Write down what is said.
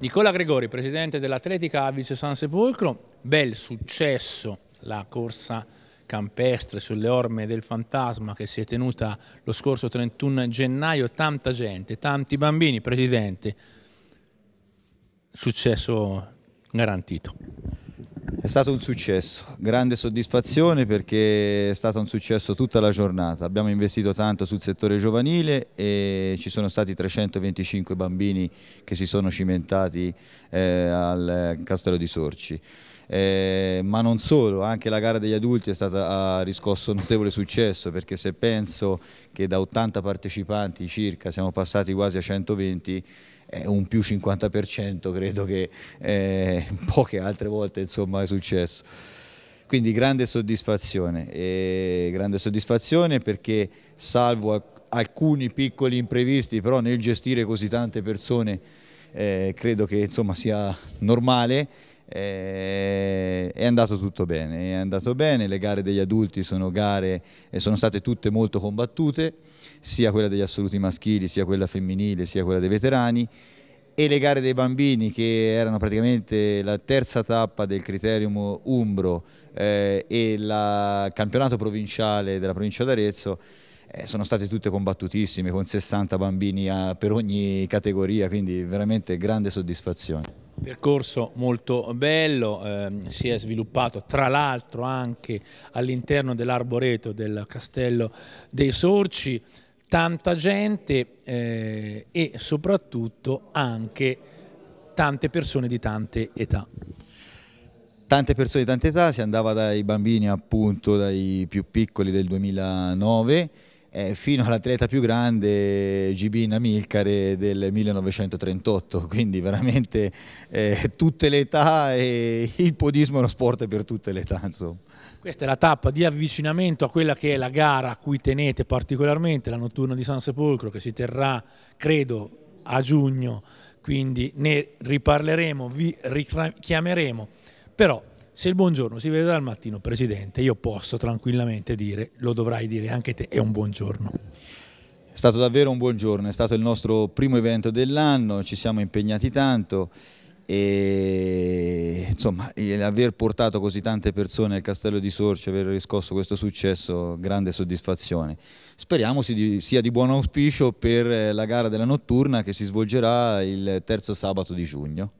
Nicola Gregori, presidente dell'Atletica Avis San Sepolcro, bel successo la corsa campestre sulle orme del fantasma che si è tenuta lo scorso 31 gennaio, tanta gente, tanti bambini, presidente, successo garantito. È stato un successo, grande soddisfazione perché è stato un successo tutta la giornata. Abbiamo investito tanto sul settore giovanile e ci sono stati 325 bambini che si sono cimentati eh, al Castello di Sorci eh, ma non solo, anche la gara degli adulti stata, ha riscosso notevole successo perché se penso che da 80 partecipanti circa siamo passati quasi a 120 eh, un più 50% credo che eh, poche altre volte insomma, è successo. Quindi grande soddisfazione, e grande soddisfazione perché salvo alcuni piccoli imprevisti, però nel gestire così tante persone eh, credo che insomma, sia normale. Eh, andato tutto bene, è andato bene, le gare degli adulti sono gare e eh, sono state tutte molto combattute, sia quella degli assoluti maschili, sia quella femminile, sia quella dei veterani e le gare dei bambini che erano praticamente la terza tappa del criterium Umbro eh, e il campionato provinciale della provincia d'Arezzo eh, sono state tutte combattutissime con 60 bambini a, ah, per ogni categoria, quindi veramente grande soddisfazione. Percorso molto bello, ehm, si è sviluppato tra l'altro anche all'interno dell'arboreto del Castello dei Sorci, tanta gente eh, e soprattutto anche tante persone di tante età tante persone di tante età, si andava dai bambini appunto, dai più piccoli del 2009 eh, fino all'atleta più grande Gibina Milcare del 1938, quindi veramente eh, tutte le età e il podismo è uno sport per tutte le età. Insomma. Questa è la tappa di avvicinamento a quella che è la gara a cui tenete particolarmente, la notturna di San Sepolcro che si terrà, credo, a giugno, quindi ne riparleremo, vi richiameremo, però se il buongiorno si vede dal mattino, Presidente, io posso tranquillamente dire, lo dovrai dire anche te, è un buongiorno. È stato davvero un buongiorno, è stato il nostro primo evento dell'anno, ci siamo impegnati tanto e insomma aver portato così tante persone al castello di Sorce, aver riscosso questo successo, grande soddisfazione. Speriamo sia di buon auspicio per eh, la gara della notturna che si svolgerà il terzo sabato di giugno.